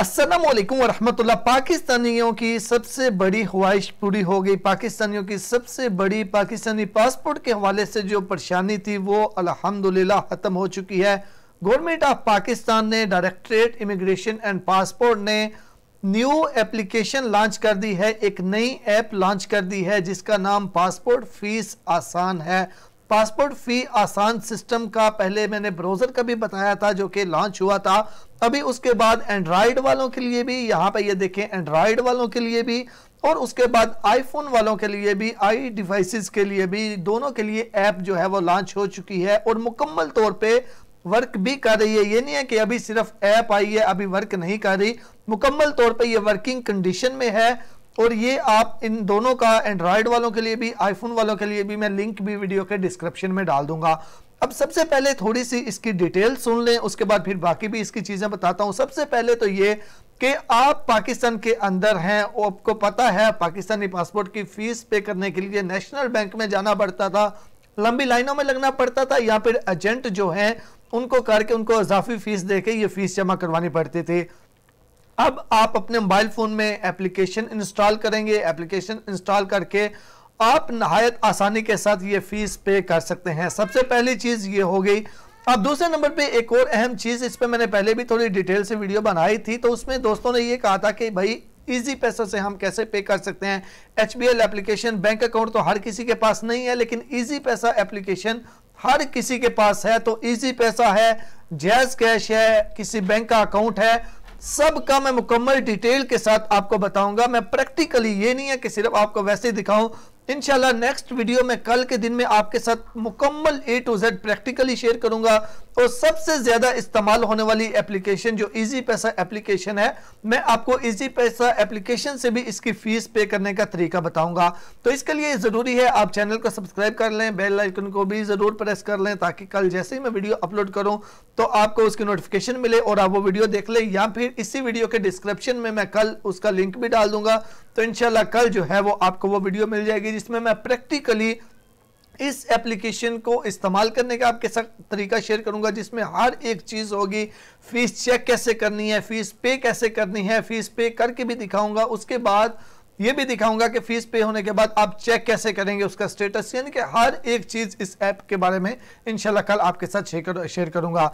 असलम वरहमतुल्ला पाकिस्तानियों की सबसे बड़ी ख्वाहिश पूरी हो गई पाकिस्तानियों की सबसे बड़ी पाकिस्तानी पासपोर्ट के हवाले से जो परेशानी थी वो अलहमदिल्ला ख़त्म हो चुकी है गवर्नमेंट ऑफ पाकिस्तान ने डायरेक्ट्रेट इमिग्रेशन एंड पासपोर्ट ने न्यू एप्लीकेशन लॉन्च कर दी है एक नई ऐप लॉन्च कर दी है जिसका नाम पासपोर्ट फीस आसान है पासपोर्ट फ़ी आसान सिस्टम का पहले मैंने ब्राउज़र का भी बताया था जो कि लॉन्च हुआ था अभी उसके बाद एंड्रॉयड वालों के लिए भी यहाँ पर ये देखें एंड्रॉयड वालों के लिए भी और उसके बाद आईफोन वालों के लिए भी आई डिवाइसेस के लिए भी दोनों के लिए ऐप जो है वो लॉन्च हो चुकी है और मुकम्मल तौर पे वर्क भी कर रही है ये नहीं है कि अभी सिर्फ ऐप आई है अभी वर्क नहीं कर रही मुकम्मल तौर पे ये वर्किंग कंडीशन में है और ये आप इन दोनों का एंड्रॉयड वालों के लिए भी आईफोन वालों के लिए भी मैं लिंक भी वीडियो के डिस्क्रिप्शन में डाल दूंगा अब सबसे पहले थोड़ी सी इसकी डिटेल सुन लें उसके बाद फिर बाकी भी इसकी चीज़ें बताता हूँ सबसे पहले तो ये कि आप पाकिस्तान के अंदर हैं आपको पता है पाकिस्तानी पासपोर्ट की फ़ीस पे करने के लिए नेशनल बैंक में जाना पड़ता था लंबी लाइनों में लगना पड़ता था या फिर एजेंट जो हैं उनको करके उनको अजाफी फ़ीस दे के ये फ़ीस जमा करवानी पड़ती थी अब आप अपने मोबाइल फ़ोन में एप्लीकेशन इंस्टॉल करेंगे एप्लीकेशन इंस्टॉल करके आप नहायत आसानी के साथ ये फ़ीस पे कर सकते हैं सबसे पहली चीज़ ये हो गई अब दूसरे नंबर पे एक और अहम चीज़ इस पर मैंने पहले भी थोड़ी डिटेल से वीडियो बनाई थी तो उसमें दोस्तों ने ये कहा था कि भाई इजी पैसों से हम कैसे पे कर सकते हैं H B L application bank account तो हर किसी के पास नहीं है लेकिन ईजी पैसा एप्लीकेशन हर किसी के पास है तो ईजी पैसा है जैज कैश है किसी बैंक का अकाउंट है सब का मैं मुकम्मल डिटेल के साथ आपको बताऊंगा मैं प्रैक्टिकली ये नहीं है कि सिर्फ आपको वैसे दिखाऊं इनशाला नेक्स्ट वीडियो में कल के दिन में आपके साथ मुकम्मल A to Z practically share करूंगा और सबसे ज्यादा इस्तेमाल होने वाली एप्लीकेशन जो इजी पैसा एप्लीकेशन है मैं आपको इजी पैसा एप्लीकेशन से भी इसकी फीस पे करने का तरीका बताऊंगा तो इसके लिए जरूरी है आप चैनल को सब्सक्राइब कर लें बेल आइकन को भी जरूर प्रेस कर लें ताकि कल जैसे ही मैं वीडियो अपलोड करूं तो आपको उसकी नोटिफिकेशन मिले और आप वो वीडियो देख लें या फिर इसी वीडियो के डिस्क्रिप्शन में मैं कल उसका लिंक भी डाल दूंगा तो इनशाला कल जो है वो आपको वो वीडियो मिल जाएगी जिसमें मैं प्रैक्टिकली इस एप्लीकेशन को इस्तेमाल करने का आपके साथ तरीका शेयर करूंगा जिसमें हर एक चीज़ होगी फ़ीस चेक कैसे करनी है फ़ीस पे कैसे करनी है फ़ीस पे करके भी दिखाऊंगा उसके बाद ये भी दिखाऊंगा कि फीस पे होने के बाद आप चेक कैसे करेंगे उसका स्टेटस यानी कि हर एक चीज़ इस ऐप के बारे में इनशाला कल आपके साथ शेयर शेयर करूंगा